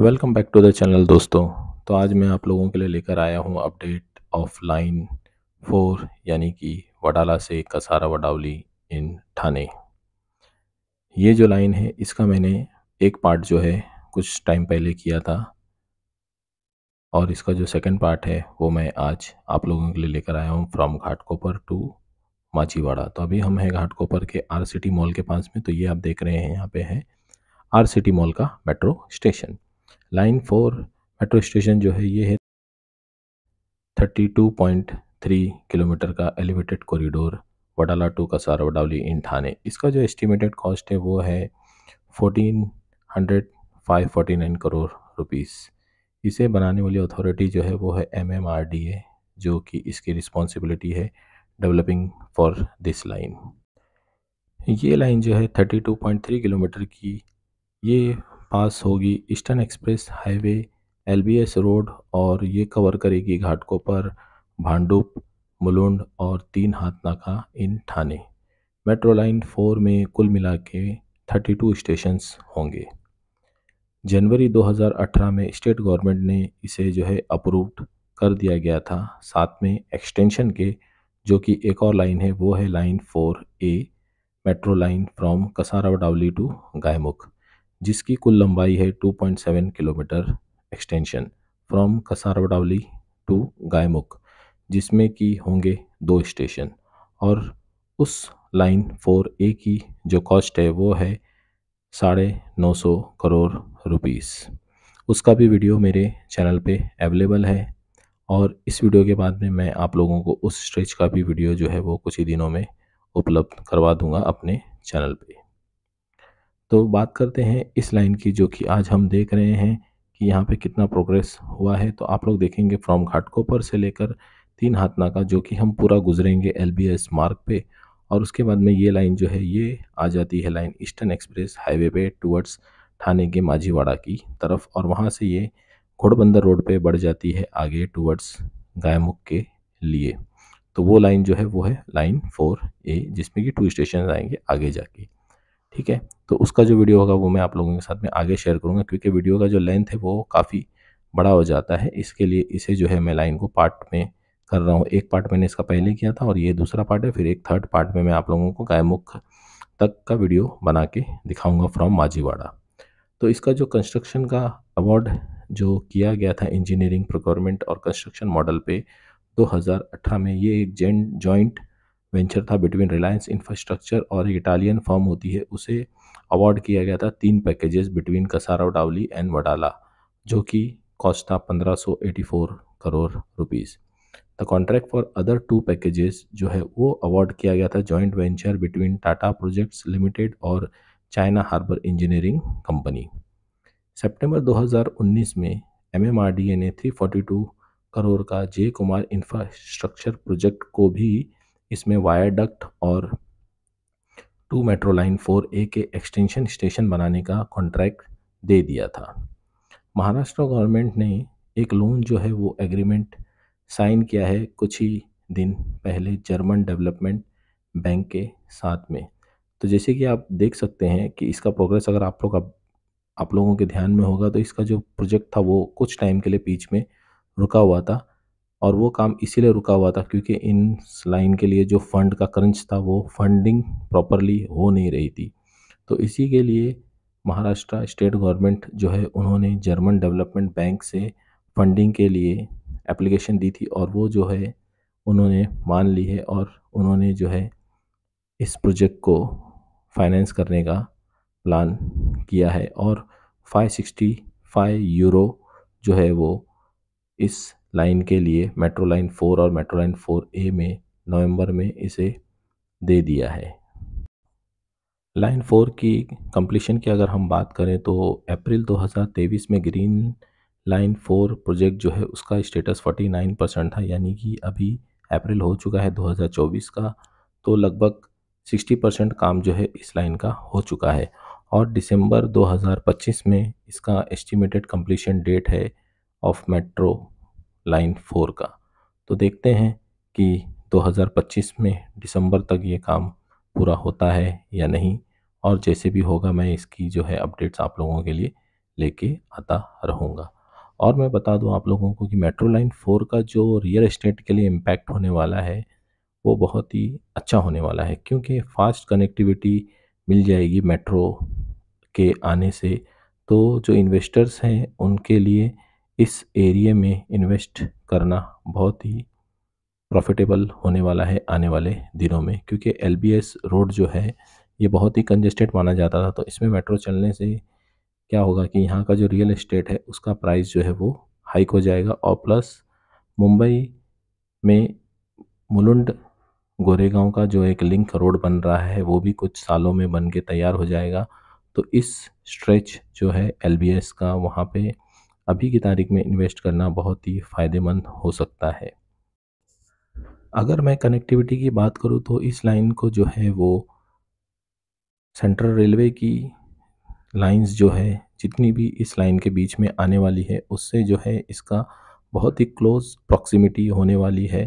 welcome back to the channel दोस्तों तो आज मैं आप लोगों के लिए लेकर आया हूँ अपडेट ऑफ लाइन फोर यानी कि वडाला से कसारा वडावली इन ठाणे ये जो लाइन है इसका मैंने एक पार्ट जो है कुछ टाइम पहले किया था और इसका जो सेकंड पार्ट है वो मैं आज आप लोगों के लिए लेकर आया हूँ फ्रॉम घाटकोपर टू माचीवाड़ा तो अभी हम हैं घाटकोपर के आर सिटी मॉल के पास में तो ये आप देख रहे हैं यहाँ पर है आर सिटी मॉल का metro station line four metro station जो है ये है thirty two point three kilometre का elevated corridor Wadala to Wadavali in Thane इसका जो एस्टिमेटेड कॉस्ट है वो है fourteen hundred five forty nine crore rupees इसे बनाने वाली अथॉरिटी जो है वो है M M R D A जो कि इसकी रिस्पॉन्सिबिलिटी है डेवलपिंग फॉर दिस लाइन ये लाइन जो है thirty two point three kilometre की ये पास होगी eastern express highway L road और ये कवर करेगी घाटकों पर भांडुप मुलुंड और Teen Haath Naka in Thane metro line four में कुल मिला के थर्टी टू स्टेशंस होंगे जनवरी 2018 में स्टेट गवर्नमेंट ने इसे जो है अप्रूव्ड कर दिया गया था साथ में एक्सटेंशन के जो कि एक और लाइन है वो है line four A metro line from Kasarvadavali to Gaimukh जिसकी कुल लंबाई है 2.7 kilometre extension from Kasarvadavali to Gaimukh जिसमें कि होंगे दो स्टेशन और उस लाइन फोर ए की जो कॉस्ट है वो है साढ़े नौ सौ करोड़ रुपीस उसका भी वीडियो मेरे चैनल पे अवेलेबल है और इस वीडियो के बाद में मैं आप लोगों को उस स्ट्रेच का भी वीडियो जो है वो कुछ ही दिनों में उपलब्ध करवा दूंगा अपने चैनल पे तो बात करते हैं इस लाइन की जो कि आज हम देख रहे हैं कि यहाँ पे कितना प्रोग्रेस हुआ है तो आप लोग देखेंगे फ्रॉम घाटकोपर से लेकर तीन हाथना का जो कि हम पूरा गुजरेंगे एल बी एस मार्ग पे और उसके बाद में ये लाइन जो है ये आ जाती है लाइन ईस्टर्न एक्सप्रेस हाईवे पे टूवर्ड्स थाने के माझीवाड़ा की तरफ और वहाँ से ये घोड़बंदर रोड पे बढ़ जाती है आगे टूवर्ड्स गायमुख के लिए तो वो लाइन जो है वो है लाइन फोर ए जिसमें कि टू स्टेशन आएंगे आगे जाके ठीक है तो उसका जो वीडियो होगा वो मैं आप लोगों के साथ में आगे शेयर करूँगा क्योंकि वीडियो का जो लेंथ है वो काफ़ी बड़ा हो जाता है इसके लिए इसे जो है मैं लाइन को पार्ट में कर रहा हूँ एक पार्ट मैंने इसका पहले किया था और ये दूसरा पार्ट है फिर एक थर्ड पार्ट में मैं आप लोगों को गायमुख तक का वीडियो बना के दिखाऊँगा फ्रॉम माजीवाड़ा तो इसका जो कंस्ट्रक्शन का अवार्ड जो किया गया था इंजीनियरिंग प्रोक्योरमेंट और कंस्ट्रक्शन मॉडल पे 2018 में ये एक जेंट जॉइंट वेंचर था बिटवीन रिलायंस इंफ्रास्ट्रक्चर और एक इटालियन फॉर्म होती है उसे अवार्ड किया गया था तीन packages between Kasarvadavali and Wadala जो कि कॉस्ट था पंद्रह करोड़ rupees the contract for other two packages जो है वो अवार्ड किया गया था joint venture between Tata Projects Limited और चाइना हार्बर इंजीनियरिंग कंपनी सितंबर 2019 में एमएमआरडीए ने 342 करोड़ का जे कुमार इंफ्रास्ट्रक्चर प्रोजेक्ट को भी इसमें वायर डक्ट और two metro line four A के एक्सटेंशन स्टेशन बनाने का कॉन्ट्रैक्ट दे दिया था महाराष्ट्र गवर्नमेंट ने एक लोन जो है वो एग्रीमेंट साइन किया है कुछ ही दिन पहले जर्मन डेवलपमेंट बैंक के साथ में तो जैसे कि आप देख सकते हैं कि इसका प्रोग्रेस अगर आप लोग आप लोगों के ध्यान में होगा तो इसका जो प्रोजेक्ट था वो कुछ टाइम के लिए बीच में रुका हुआ था और वो काम इसीलिए रुका हुआ था क्योंकि इन लाइन के लिए जो फंड का क्रंच था वो फंडिंग प्रॉपरली हो नहीं रही थी तो इसी के लिए महाराष्ट्र स्टेट गवर्नमेंट जो है उन्होंने जर्मन डेवलपमेंट बैंक से फंडिंग के लिए एप्लीकेशन दी थी और वो जो है उन्होंने मान ली है और उन्होंने जो है इस प्रोजेक्ट को फाइनेंस करने का प्लान किया है और 565 यूरो जो है वो इस लाइन के लिए मेट्रो लाइन फोर और मेट्रो लाइन फोर ए में नवंबर में इसे दे दिया है लाइन फोर की कंप्लीशन की अगर हम बात करें तो अप्रैल 2023 में ग्रीन लाइन फोर प्रोजेक्ट जो है उसका स्टेटस 49 परसेंट था यानी कि अभी अप्रैल हो चुका है 2024 का तो लगभग 60 परसेंट काम जो है इस लाइन का हो चुका है और दिसंबर 2025 में इसका एस्टिमेटेड कंप्लीशन डेट है ऑफ मेट्रो लाइन फोर का तो देखते हैं कि 2025 में दिसंबर तक ये काम पूरा होता है या नहीं और जैसे भी होगा मैं इसकी जो है अपडेट्स आप लोगों के लिए लेके आता रहूँगा और मैं बता दूँ आप लोगों को कि मेट्रो लाइन फोर का जो रियल इस्टेट के लिए इम्पैक्ट होने वाला है वो बहुत ही अच्छा होने वाला है क्योंकि फ़ास्ट कनेक्टिविटी मिल जाएगी मेट्रो के आने से तो जो इन्वेस्टर्स हैं उनके लिए इस एरिए में इन्वेस्ट करना बहुत ही प्रॉफिटेबल होने वाला है आने वाले दिनों में क्योंकि एल रोड जो है ये बहुत ही कंजेस्टेड माना जाता था तो इसमें मेट्रो चलने से क्या होगा कि यहाँ का जो रियल इस्टेट है उसका प्राइस जो है वो हाइक हो जाएगा और प्लस मुंबई में मुलुंड गोरेगांव का जो एक लिंक रोड बन रहा है वो भी कुछ सालों में बन के तैयार हो जाएगा तो इस स्ट्रेच जो है एल का वहाँ पे अभी की तारीख में इन्वेस्ट करना बहुत ही फ़ायदेमंद हो सकता है अगर मैं कनेक्टिविटी की बात करूँ तो इस लाइन को जो है वो सेंट्रल रेलवे की लाइंस जो है जितनी भी इस लाइन के बीच में आने वाली है उससे जो है इसका बहुत ही क्लोज प्रॉक्सिमिटी होने वाली है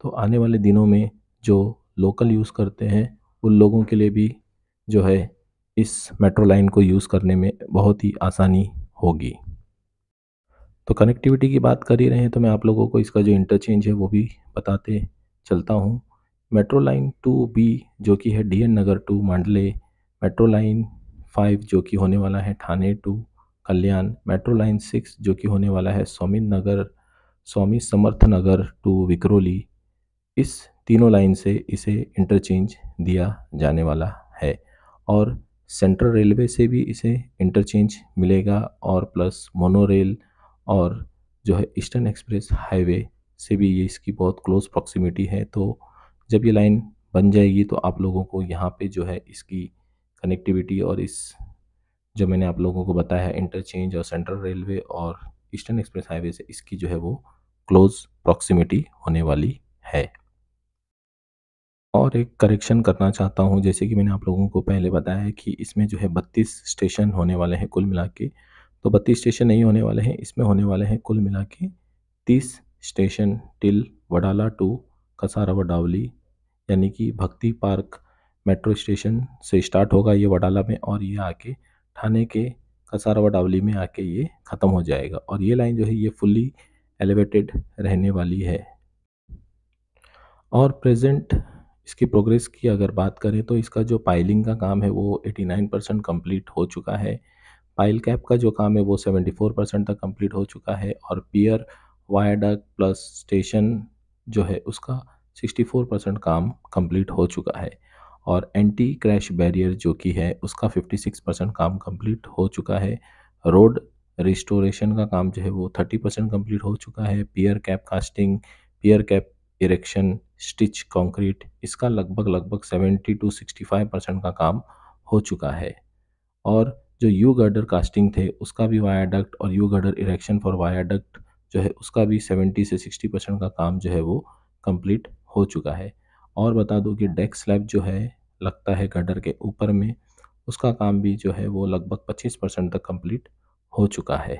तो आने वाले दिनों में जो लोकल यूज़ करते हैं उन लोगों के लिए भी जो है इस मेट्रो लाइन को यूज़ करने में बहुत ही आसानी होगी तो कनेक्टिविटी की बात कर ही रहे हैं तो मैं आप लोगों को इसका जो इंटरचेंज है वो भी बताते चलता हूँ मेट्रो लाइन टू बी जो कि है D Nagar to Mandale metro line five जो कि होने वाला है Thane to Kalyan metro line six जो कि होने वाला है स्वामी नगर स्वामी समर्थ नगर टू विक्रोली इस तीनों लाइन से इसे इंटरचेंज दिया जाने वाला है और सेंट्रल रेलवे से भी इसे इंटरचेंज मिलेगा और प्लस मोनो रेल और जो है ईस्टर्न एक्सप्रेस हाईवे से भी ये इसकी बहुत क्लोज प्रॉक्सिमिटी है तो जब ये लाइन बन जाएगी तो आप लोगों को यहाँ पे जो है इसकी कनेक्टिविटी और इस जो मैंने आप लोगों को बताया है इंटरचेंज और सेंट्रल रेलवे और ईस्टर्न एक्सप्रेस हाईवे से इसकी जो है वो क्लोज प्रॉक्सिमिटी होने वाली है और एक करेक्शन करना चाहता हूँ जैसे कि मैंने आप लोगों को पहले बताया है कि इसमें जो है बत्तीस स्टेशन होने वाले हैं कुल मिला के तो बत्तीस स्टेशन नहीं होने वाले हैं इसमें होने वाले हैं कुल मिला के तीस station till Wadala to Kasarvadavali यानी कि भक्ति पार्क मेट्रो स्टेशन से स्टार्ट होगा ये वडाला में और ये आके ठाणे के कसारा वडावली में आके ये ख़त्म हो जाएगा और ये लाइन जो है ये फुल्ली एलिवेटेड रहने वाली है और प्रेजेंट इसकी प्रोग्रेस की अगर बात करें तो इसका जो पाइलिंग का काम है वो 89 परसेंट कम्प्लीट हो चुका है पाइल कैप का जो काम है वो 74 परसेंट तक कंप्लीट हो चुका है और पियर वायाडक प्लस स्टेशन जो है उसका 64 परसेंट काम कंप्लीट हो चुका है और एंटी क्रैश बैरियर जो कि है उसका 56 परसेंट काम कंप्लीट हो चुका है रोड रिस्टोरेशन का काम जो है वो 30 परसेंट कम्प्लीट हो चुका है pier cap casting pier cap erection stitch concrete इसका लगभग लगभग 70 टू 65 परसेंट का काम हो चुका है और जो यू गर्डर कास्टिंग थे उसका भी वायाडक्ट और U girder erection for viaduct जो है उसका भी 70 से 60 परसेंट का काम जो है वो कंप्लीट हो चुका है और बता दो कि डेक स्लैब जो है लगता है गर्डर के ऊपर में उसका काम भी जो है वो लगभग 25 परसेंट तक कंप्लीट हो चुका है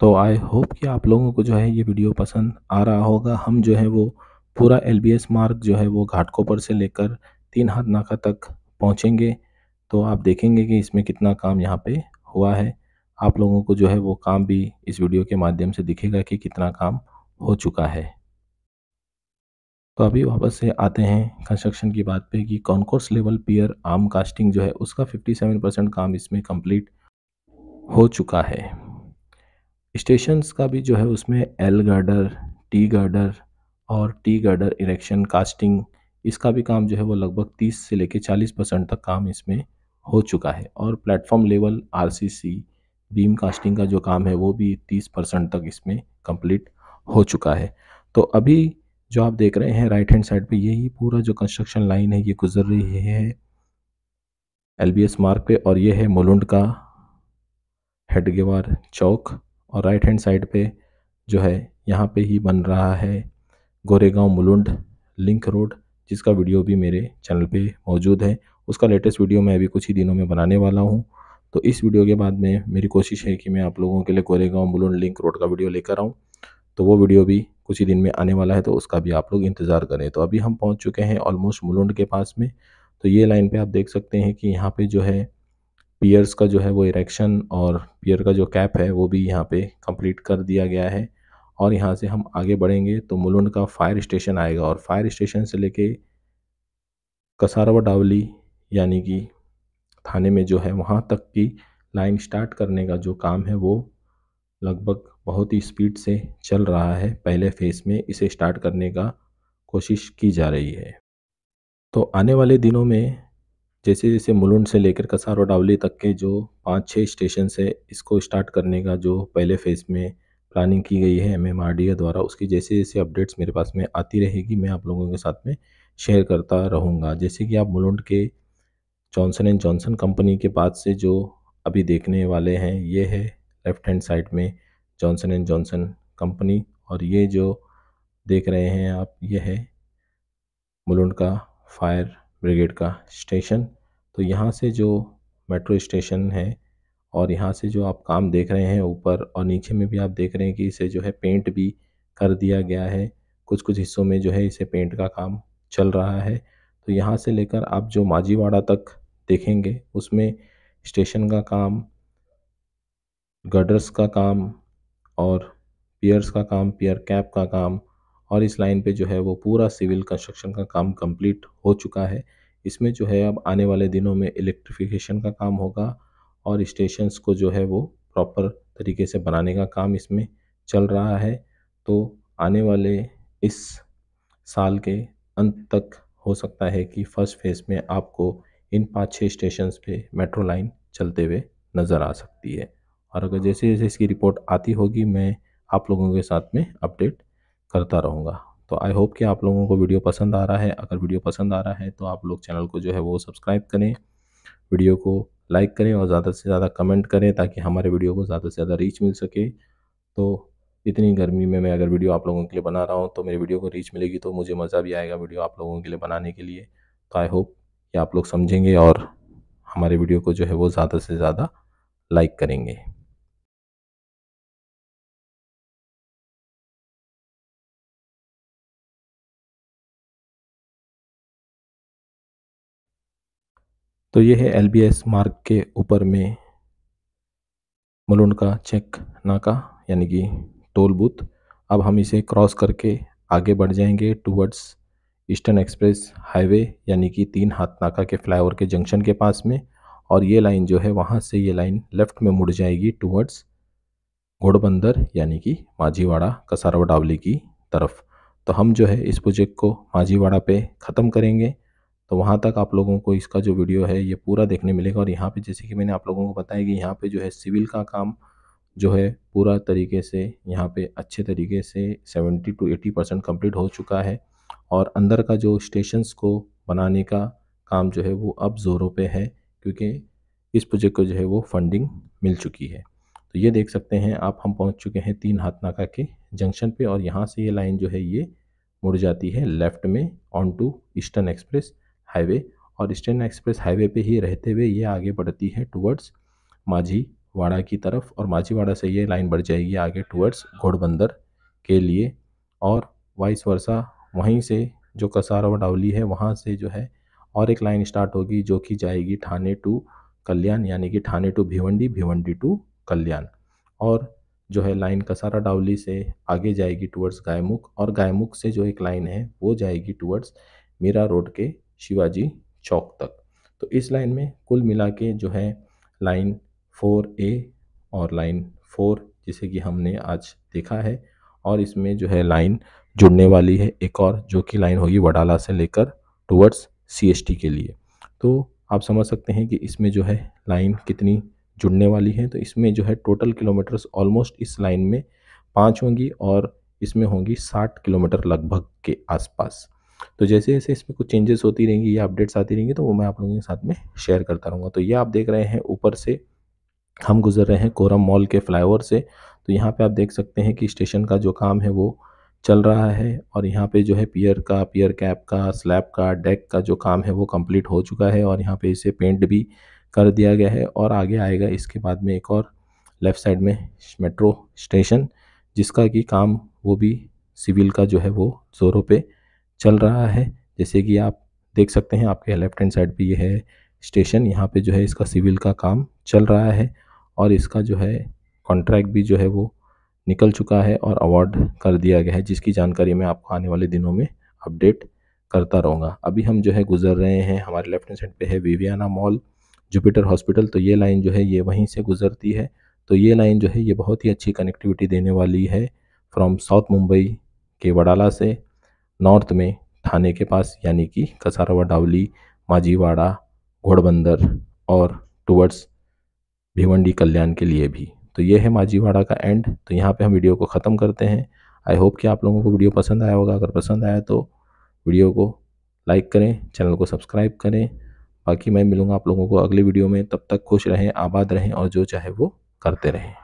तो आई होप कि आप लोगों को जो है ये वीडियो पसंद आ रहा होगा हम जो है वो पूरा एल मार्ग जो है वो घाटकोपर से लेकर तीन हाथ नाका तक पहुँचेंगे तो आप देखेंगे कि इसमें कितना काम यहाँ पे हुआ है आप लोगों को जो है वो काम भी इस वीडियो के माध्यम से दिखेगा कि कितना काम हो चुका है तो अभी वापस से आते हैं कंस्ट्रक्शन की बात पे कि concourse level pier arm casting जो है उसका 57 परसेंट काम इसमें कंप्लीट हो चुका है स्टेशंस का भी जो है उसमें एल गर्डर टी गर्डर और टी गर्डर इरेक्शन कास्टिंग इसका भी काम जो है वो लगभग 30 से लेकर 40 परसेंट तक काम इसमें हो चुका है और platform level R beam casting का जो काम है वो भी 30 परसेंट तक इसमें कंप्लीट हो चुका है तो अभी जो आप देख रहे हैं राइट हैंड साइड पे यही पूरा जो कंस्ट्रक्शन लाइन है ये गुजर रही है एल मार्ग पे और ये है मोलुंड का हेडगेवार चौक और राइट हैंड साइड पे जो है यहाँ पे ही बन रहा है गोरेगांव मुलुंड लिंक रोड जिसका वीडियो भी मेरे चैनल पे मौजूद है उसका लेटेस्ट वीडियो मैं अभी कुछ ही दिनों में बनाने वाला हूँ तो इस वीडियो के बाद में मेरी कोशिश है कि मैं आप लोगों के लिए कोरेगा बुलून लिंक रोड का वीडियो लेकर आऊँ तो वो वीडियो भी कुछ ही दिन में आने वाला है तो उसका भी आप लोग इंतज़ार करें तो अभी हम पहुँच चुके हैं ऑलमोस्ट मुलुंड के पास में तो ये लाइन पे आप देख सकते हैं कि यहाँ पे जो है पियर्स का जो है वो इरेक्शन और पियर का जो कैप है वो भी यहाँ पे कंप्लीट कर दिया गया है और यहाँ से हम आगे बढ़ेंगे तो मुलुंड का फायर स्टेशन आएगा और फायर स्टेशन से लेके कसारवा डावली यानी कि थाने में जो है वहाँ तक की लाइन स्टार्ट करने का जो काम है वो लगभग बहुत ही स्पीड से चल रहा है पहले फेज़ में इसे स्टार्ट करने का कोशिश की जा रही है तो आने वाले दिनों में जैसे जैसे मुलुंड से लेकर कसारो डावली तक के जो पाँच छः स्टेशन से इसको स्टार्ट करने का जो पहले फेज़ में प्लानिंग की गई है एम एम आर डी द्वारा उसकी जैसे जैसे अपडेट्स मेरे पास में आती रहेगी मैं आप लोगों के साथ में शेयर करता रहूँगा जैसे कि आप मुलुंड के जॉनसन एंड जॉनसन कंपनी के बाद से जो अभी देखने वाले हैं ये है लेफ़्ट हैंड साइड में जॉनसन एंड जॉनसन कंपनी और ये जो देख रहे हैं आप ये है मुलुंड का फायर ब्रिगेड का स्टेशन तो यहाँ से जो मेट्रो स्टेशन है और यहाँ से जो आप काम देख रहे हैं ऊपर और नीचे में भी आप देख रहे हैं कि इसे जो है पेंट भी कर दिया गया है कुछ कुछ हिस्सों में जो है इसे पेंट का काम चल रहा है तो यहाँ से लेकर आप जो माजीवाड़ा तक देखेंगे उसमें स्टेशन का काम गडर्स का काम और पियर्स का काम पियर कैप का काम और इस लाइन पे जो है वो पूरा सिविल कंस्ट्रक्शन का काम कंप्लीट हो चुका है इसमें जो है अब आने वाले दिनों में इलेक्ट्रिफिकेशन का काम होगा और स्टेशंस को जो है वो प्रॉपर तरीके से बनाने का काम इसमें चल रहा है तो आने वाले इस साल के अंत तक हो सकता है कि फर्स्ट फेज़ में आपको इन पाँच छः स्टेशन पे मेट्रो लाइन चलते हुए नज़र आ सकती है और अगर जैसे जैसे इसकी रिपोर्ट आती होगी मैं आप लोगों के साथ में अपडेट करता रहूँगा तो आई होप कि आप लोगों को वीडियो पसंद आ रहा है अगर वीडियो पसंद आ रहा है तो आप लोग चैनल को जो है वो सब्सक्राइब करें वीडियो को लाइक करें और ज़्यादा से ज़्यादा कमेंट करें ताकि हमारे वीडियो को ज़्यादा से ज़्यादा रीच मिल सके तो इतनी गर्मी में मैं अगर वीडियो आप लोगों के लिए बना रहा हूँ तो मेरे वीडियो को रीच मिलेगी तो मुझे मज़ा भी आएगा वीडियो आप लोगों के लिए बनाने के लिए तो आई होप ये आप लोग समझेंगे और हमारे वीडियो को जो है वो ज़्यादा से ज़्यादा लाइक करेंगे तो ये है एल मार्ग के ऊपर में मलुंड का चेक नाका यानी कि टोल बूथ अब हम इसे क्रॉस करके आगे बढ़ जाएंगे टूवर्ड्स ईस्टर्न एक्सप्रेस हाईवे यानी कि तीन हाथ नाका के फ्लाईओवर के जंक्शन के पास में और ये लाइन जो है वहाँ से ये लाइन लेफ़्ट में मुड़ जाएगी टूवर्ड्स घोड़बंदर यानी कि माझीवाड़ा कसारवडावली की तरफ तो हम जो है इस प्रोजेक्ट को माझीवाड़ा पे ख़त्म करेंगे तो वहाँ तक आप लोगों को इसका जो वीडियो है ये पूरा देखने मिलेगा और यहाँ पे जैसे कि मैंने आप लोगों को बताया कि यहाँ पे जो है सिविल का काम जो है पूरा तरीके से यहाँ पे अच्छे तरीके से seventy to eighty percent complete हो चुका है और अंदर का जो स्टेशंस को बनाने का काम जो है वो अब ज़ोरों पे है क्योंकि इस प्रोजेक्ट को जो है वो फंडिंग मिल चुकी है तो ये देख सकते हैं आप हम पहुंच चुके हैं तीन हाथ नाका के जंक्शन पे और यहाँ से ये लाइन जो है ये मुड़ जाती है लेफ़्ट में on to eastern express highway और ईस्टर्न एक्सप्रेस हाईवे पे ही रहते हुए ये आगे बढ़ती है टूवर्ड्स माझीवाड़ा की तरफ और माझीवाड़ा से ये लाइन बढ़ जाएगी आगे टूवर्ड्स घोड़बंदर के लिए और वाइस वर्षा वहीं से जो और डावली है वहाँ से जो है और एक लाइन स्टार्ट होगी जो कि जाएगी ठाणे टू कल्याण यानी कि ठाणे टू भिवंडी भिवंडी टू कल्याण और जो है लाइन कसारा डावली से आगे जाएगी टुवर्ड्स गायमुख और गायमुख से जो एक लाइन है वो जाएगी टुवर्ड्स मीरा रोड के शिवाजी चौक तक तो इस लाइन में कुल मिला के जो है लाइन फोर ए और लाइन फोर जिसे कि हमने आज देखा है और इसमें जो है लाइन जुड़ने वाली है एक और जो कि लाइन होगी वडाला से लेकर टूवर्ड्स टी के लिए तो आप समझ सकते हैं कि इसमें जो है लाइन कितनी जुड़ने वाली है तो इसमें जो है टोटल किलोमीटर्स ऑलमोस्ट इस लाइन में पाँच होंगी और इसमें होंगी साठ किलोमीटर लगभग के आसपास तो जैसे जैसे इसमें कुछ चेंजेस होती रहेंगी या अपडेट्स आती रहेंगी तो वो मैं आप लोगों के साथ में शेयर करता रहूँगा तो ये आप देख रहे हैं ऊपर से हम गुजर रहे हैं कोरम मॉल के फ्लाईओवर से तो यहाँ पे आप देख सकते हैं कि स्टेशन का जो काम है वो चल रहा है और यहाँ पे जो है पियर का पियर कैप का स्लैब का डेक का जो काम है वो कंप्लीट हो चुका है और यहाँ पे इसे पेंट भी कर दिया गया है और आगे आएगा इसके बाद में एक और लेफ़्ट साइड में मेट्रो स्टेशन जिसका कि काम वो भी सिविल का जो है वो ज़ोरों पे चल रहा है जैसे कि आप देख सकते हैं आपके लेफ्ट हैंड साइड पर यह है स्टेशन यहाँ पर जो है इसका सिविल का काम चल रहा है और इसका जो है कॉन्ट्रैक्ट भी जो है वो निकल चुका है और अवार्ड कर दिया गया है जिसकी जानकारी मैं आपको आने वाले दिनों में अपडेट करता रहूँगा अभी हम जो है गुजर रहे हैं हमारे लेफ्ट हैंड साइड पे है विवियाना मॉल जुपिटर हॉस्पिटल तो ये लाइन जो है ये वहीं से गुजरती है तो ये लाइन जो है ये बहुत ही अच्छी कनेक्टिविटी देने वाली है फ्रॉम साउथ मुंबई के वडाला से नॉर्थ में थाने के पास यानी कि कसारवा डावली माझीवाड़ा घोड़बंदर और टूवर्ड्स भिवंडी कल्याण के लिए भी तो ये है माझीवाड़ा का एंड तो यहाँ पे हम वीडियो को ख़त्म करते हैं आई होप कि आप लोगों को वीडियो पसंद आया होगा अगर पसंद आया तो वीडियो को लाइक करें चैनल को सब्सक्राइब करें बाकी मैं मिलूँगा आप लोगों को अगले वीडियो में तब तक खुश रहें आबाद रहें और जो चाहे वो करते रहें